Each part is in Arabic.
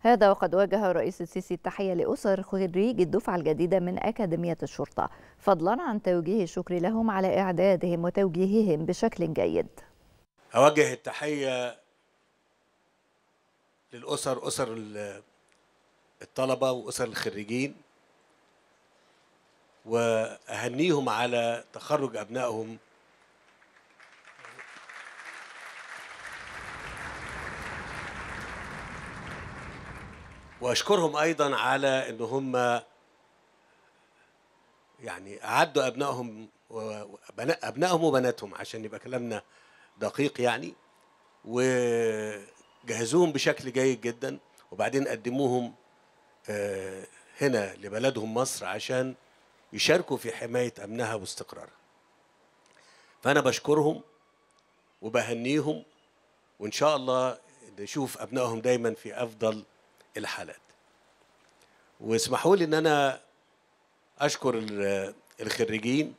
هذا وقد وجه الرئيس السيسي التحية لأسر خريج الدفعة الجديدة من أكاديمية الشرطة فضلا عن توجيه الشكر لهم على إعدادهم وتوجيههم بشكل جيد أوجه التحية للأسر أسر الطلبة وأسر الخريجين وأهنيهم على تخرج أبنائهم واشكرهم ايضا على ان هم يعني اعدوا ابنائهم ابنائهم وبناتهم عشان يبقى كلامنا دقيق يعني وجهزوهم بشكل جيد جدا وبعدين قدموهم آه، هنا لبلدهم مصر عشان يشاركوا في حمايه امنها واستقرارها فانا بشكرهم وبهنيهم وان شاء الله نشوف ابنائهم دايما في افضل الحالات واسمحوا لي ان انا اشكر الخريجين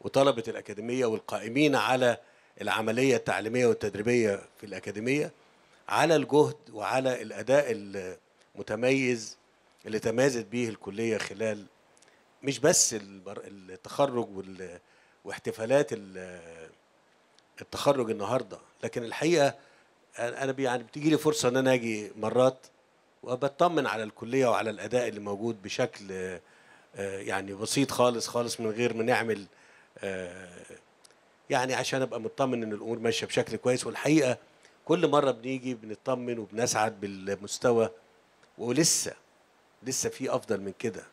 وطلبه الاكاديميه والقائمين على العمليه التعليميه والتدريبيه في الاكاديميه على الجهد وعلى الاداء المتميز اللي تمازت به الكليه خلال مش بس التخرج واحتفالات التخرج النهارده لكن الحقيقه انا يعني بتجي لي فرصه ان انا اجي مرات وبطمن على الكليه وعلى الاداء اللي موجود بشكل آه، يعني بسيط خالص خالص من غير ما نعمل آه، يعني عشان ابقى مطمن ان الامور ماشيه بشكل كويس والحقيقه كل مره بنيجي بنطمن وبنسعد بالمستوى ولسه لسه في افضل من كده